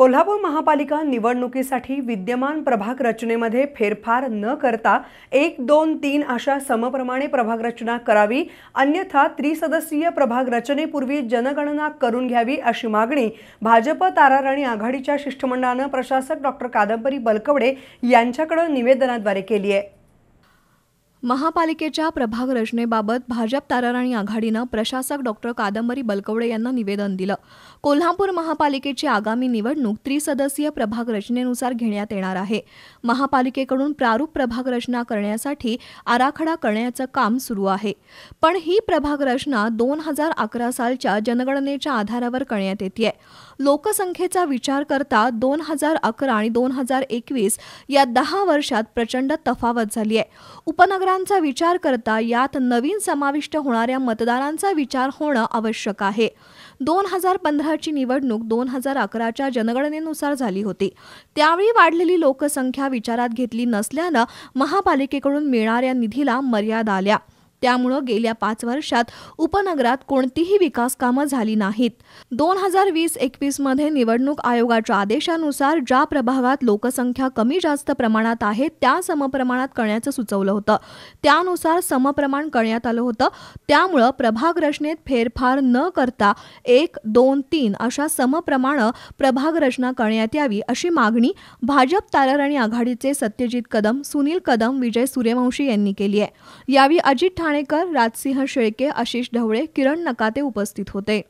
कोल्हापूर महापालिका निवडणुकीसाठी विद्यमान प्रभाग रचनेमध्ये फेरफार न करता एक दोन तीन अशा समप्रमाणे प्रभाग रचना करावी अन्यथा त्रिसदस्यीय प्रभाग रचनेपूर्वी जनगणना करून घ्यावी अशी मागणी भाजप ताराराणी आघाडीच्या शिष्टमंडळानं प्रशासक डॉक्टर कादंबरी बलकवडे यांच्याकडे निवेदनाद्वारे केली आहे महापालिकेच्या प्रभाग रचनेबाबत भाजप ताराराणी आघाडीनं प्रशासक डॉक्टर कादंबरी बलकवडे यांना निवेदन दिलं कोल्हापूर महापालिकेची आगामी निवडणूक त्रिसदस्यीय प्रभाग रचनेनुसार घेण्यात येणार आहे महापालिकेकडून प्रारूप प्रभाग रचना करण्यासाठी आराखडा करण्याचं काम सुरू आहे पण ही प्रभाग रचना दोन हजार अकरा सालच्या जनगणनेच्या आधारावर करण्यात आहे लोकसंख्येचा विचार करता दोन हजार अकरा आणि दोन हजार एकवीस या दहा वर्षात प्रचंड तफावत झाली आहे उपनगरांचा विचार करता यात नवीन समाविष्ट होणाऱ्या मतदारांचा विचार होणं आवश्यक आहे दोन हजार पंधराची निवडणूक दोन हजार अकराच्या जनगणनेनुसार झाली होती त्यावेळी वाढलेली लोकसंख्या विचारात घेतली नसल्यानं महापालिकेकडून मिळणाऱ्या निधीला मर्यादा आल्या त्यामुळं गेल्या पाच वर्षात उपनगरात कोणतीही विकास कामं झाली नाहीत दोन हजार वीस एकवीस मध्ये निवडणूक आयोगाच्या आदेशानुसार ज्या प्रभागात लोकसंख्या कमी जास्त प्रमाणात आहे त्या समप्रमाणात करण्याचं सुचवलं होतं त्यानुसार समप्रमाण करण्यात आलं होतं त्यामुळं प्रभाग रचनेत फेरफार न करता एक दोन तीन अशा समप्रमाण प्रभाग रचना करण्यात यावी अशी मागणी भाजप तारर आणि आघाडीचे सत्यजित कदम सुनील कदम विजय सूर्यवंशी यांनी केली आहे यावेळी अजित ठाणे ठाणेकर राजसिंह शेळके आशिष ढवळे किरण नकाते उपस्थित होते